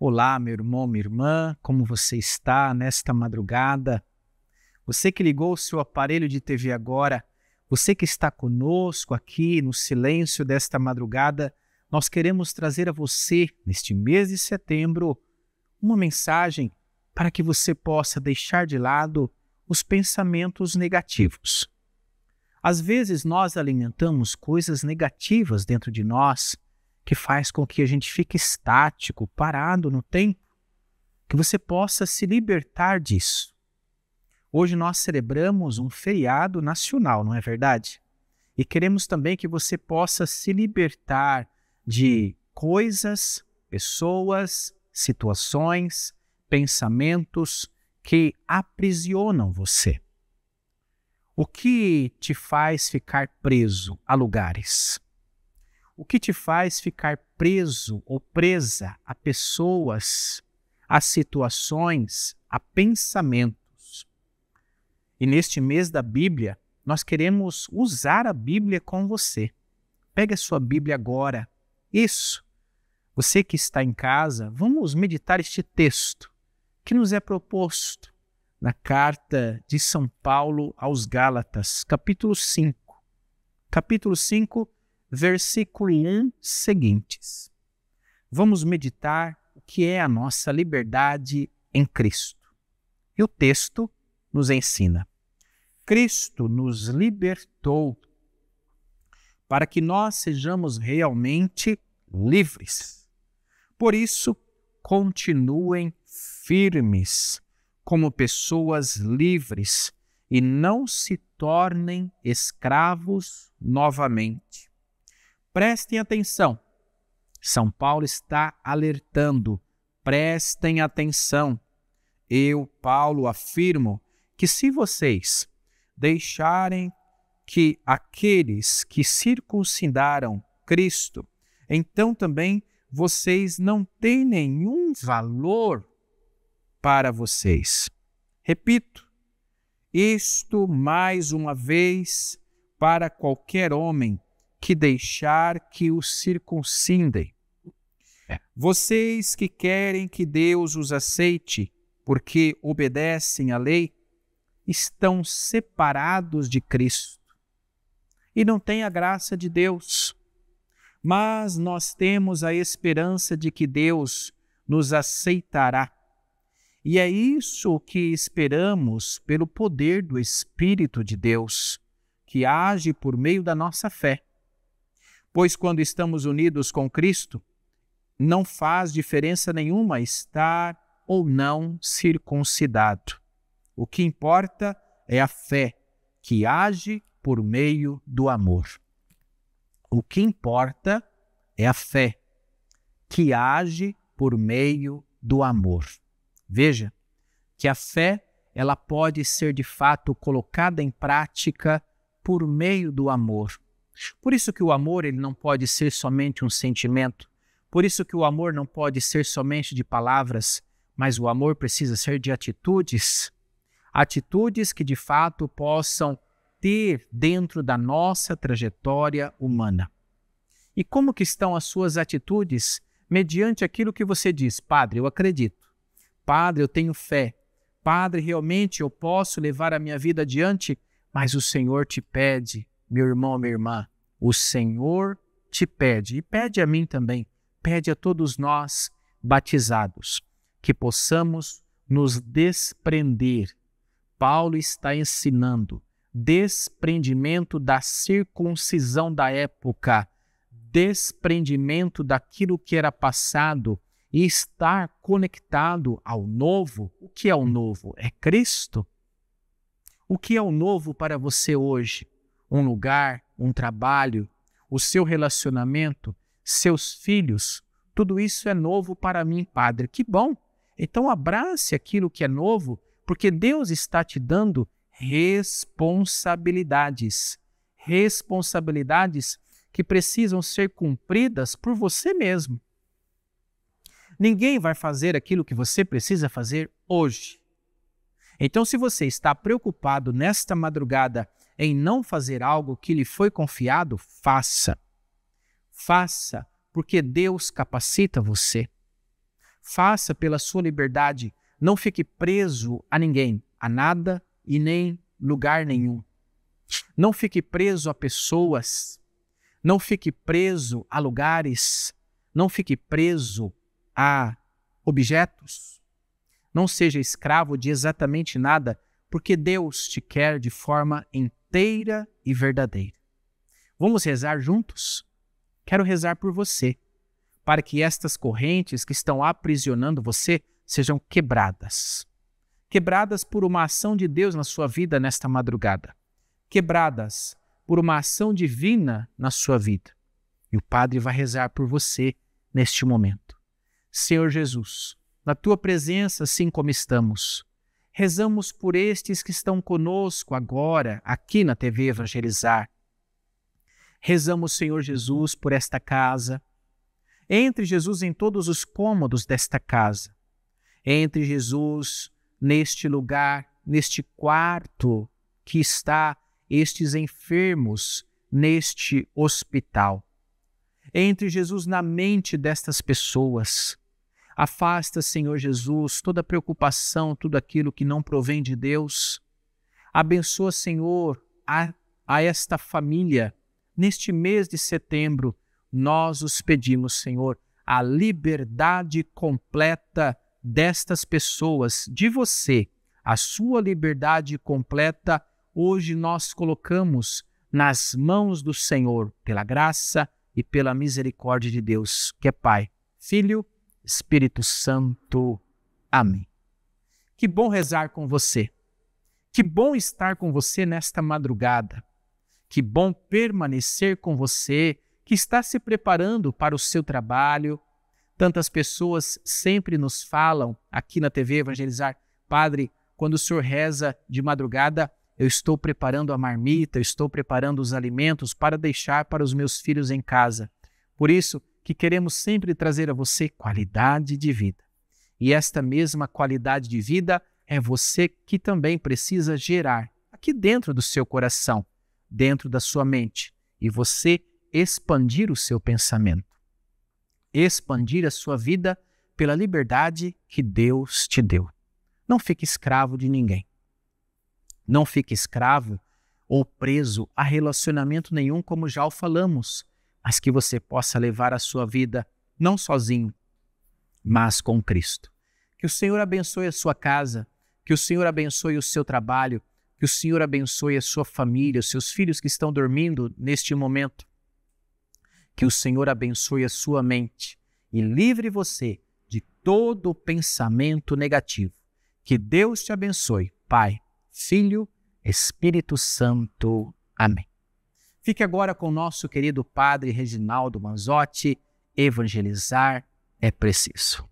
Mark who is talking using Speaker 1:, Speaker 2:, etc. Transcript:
Speaker 1: Olá, meu irmão, minha irmã, como você está nesta madrugada? Você que ligou o seu aparelho de TV agora, você que está conosco aqui no silêncio desta madrugada, nós queremos trazer a você, neste mês de setembro, uma mensagem para que você possa deixar de lado os pensamentos negativos. Às vezes nós alimentamos coisas negativas dentro de nós que faz com que a gente fique estático, parado no tempo, que você possa se libertar disso. Hoje nós celebramos um feriado nacional, não é verdade? E queremos também que você possa se libertar de coisas, pessoas, situações, pensamentos que aprisionam você. O que te faz ficar preso a lugares? O que te faz ficar preso ou presa a pessoas, a situações, a pensamentos? E neste mês da Bíblia, nós queremos usar a Bíblia com você. Pegue a sua Bíblia agora. Isso. Você que está em casa, vamos meditar este texto que nos é proposto na carta de São Paulo aos Gálatas, capítulo 5. Capítulo 5, versículo 1 seguintes. Vamos meditar o que é a nossa liberdade em Cristo. E o texto nos ensina: Cristo nos libertou para que nós sejamos realmente livres. Por isso, continuem firmes como pessoas livres e não se tornem escravos novamente Prestem atenção. São Paulo está alertando. Prestem atenção. Eu, Paulo, afirmo que se vocês deixarem que aqueles que circuncidaram Cristo, então também vocês não têm nenhum valor para vocês. Repito, isto mais uma vez para qualquer homem que deixar que os circuncindem. É. Vocês que querem que Deus os aceite, porque obedecem à lei, estão separados de Cristo e não têm a graça de Deus. Mas nós temos a esperança de que Deus nos aceitará. E é isso que esperamos pelo poder do Espírito de Deus, que age por meio da nossa fé Pois quando estamos unidos com Cristo, não faz diferença nenhuma estar ou não circuncidado. O que importa é a fé que age por meio do amor. O que importa é a fé que age por meio do amor. Veja que a fé ela pode ser de fato colocada em prática por meio do amor, por isso que o amor ele não pode ser somente um sentimento. Por isso que o amor não pode ser somente de palavras, mas o amor precisa ser de atitudes. Atitudes que de fato possam ter dentro da nossa trajetória humana. E como que estão as suas atitudes mediante aquilo que você diz? Padre, eu acredito. Padre, eu tenho fé. Padre, realmente eu posso levar a minha vida adiante, mas o Senhor te pede meu irmão, minha irmã, o Senhor te pede, e pede a mim também, pede a todos nós batizados, que possamos nos desprender. Paulo está ensinando desprendimento da circuncisão da época, desprendimento daquilo que era passado e estar conectado ao novo. O que é o novo? É Cristo. O que é o novo para você hoje? um lugar, um trabalho, o seu relacionamento, seus filhos, tudo isso é novo para mim, Padre. Que bom! Então abrace aquilo que é novo, porque Deus está te dando responsabilidades. Responsabilidades que precisam ser cumpridas por você mesmo. Ninguém vai fazer aquilo que você precisa fazer hoje. Então, se você está preocupado nesta madrugada em não fazer algo que lhe foi confiado, faça. Faça, porque Deus capacita você. Faça pela sua liberdade. Não fique preso a ninguém, a nada e nem lugar nenhum. Não fique preso a pessoas. Não fique preso a lugares. Não fique preso a objetos. Não seja escravo de exatamente nada, porque Deus te quer de forma inteira inteira e verdadeira. Vamos rezar juntos? Quero rezar por você, para que estas correntes que estão aprisionando você sejam quebradas. Quebradas por uma ação de Deus na sua vida nesta madrugada. Quebradas por uma ação divina na sua vida. E o Padre vai rezar por você neste momento. Senhor Jesus, na tua presença, assim como estamos, Rezamos por estes que estão conosco agora, aqui na TV Evangelizar. Rezamos, Senhor Jesus, por esta casa. Entre, Jesus, em todos os cômodos desta casa. Entre, Jesus, neste lugar, neste quarto que está estes enfermos, neste hospital. Entre, Jesus, na mente destas pessoas. Afasta, Senhor Jesus, toda preocupação, tudo aquilo que não provém de Deus. Abençoa, Senhor, a, a esta família. Neste mês de setembro, nós os pedimos, Senhor, a liberdade completa destas pessoas, de você. A sua liberdade completa, hoje nós colocamos nas mãos do Senhor, pela graça e pela misericórdia de Deus, que é Pai, Filho Espírito Santo. Amém. Que bom rezar com você. Que bom estar com você nesta madrugada. Que bom permanecer com você que está se preparando para o seu trabalho. Tantas pessoas sempre nos falam aqui na TV Evangelizar, Padre, quando o senhor reza de madrugada, eu estou preparando a marmita, eu estou preparando os alimentos para deixar para os meus filhos em casa. Por isso, que queremos sempre trazer a você qualidade de vida. E esta mesma qualidade de vida é você que também precisa gerar aqui dentro do seu coração, dentro da sua mente, e você expandir o seu pensamento, expandir a sua vida pela liberdade que Deus te deu. Não fique escravo de ninguém. Não fique escravo ou preso a relacionamento nenhum, como já o falamos mas que você possa levar a sua vida não sozinho, mas com Cristo. Que o Senhor abençoe a sua casa, que o Senhor abençoe o seu trabalho, que o Senhor abençoe a sua família, os seus filhos que estão dormindo neste momento. Que o Senhor abençoe a sua mente e livre você de todo pensamento negativo. Que Deus te abençoe, Pai, Filho, Espírito Santo. Amém. Fique agora com nosso querido Padre Reginaldo Manzotti. Evangelizar é preciso.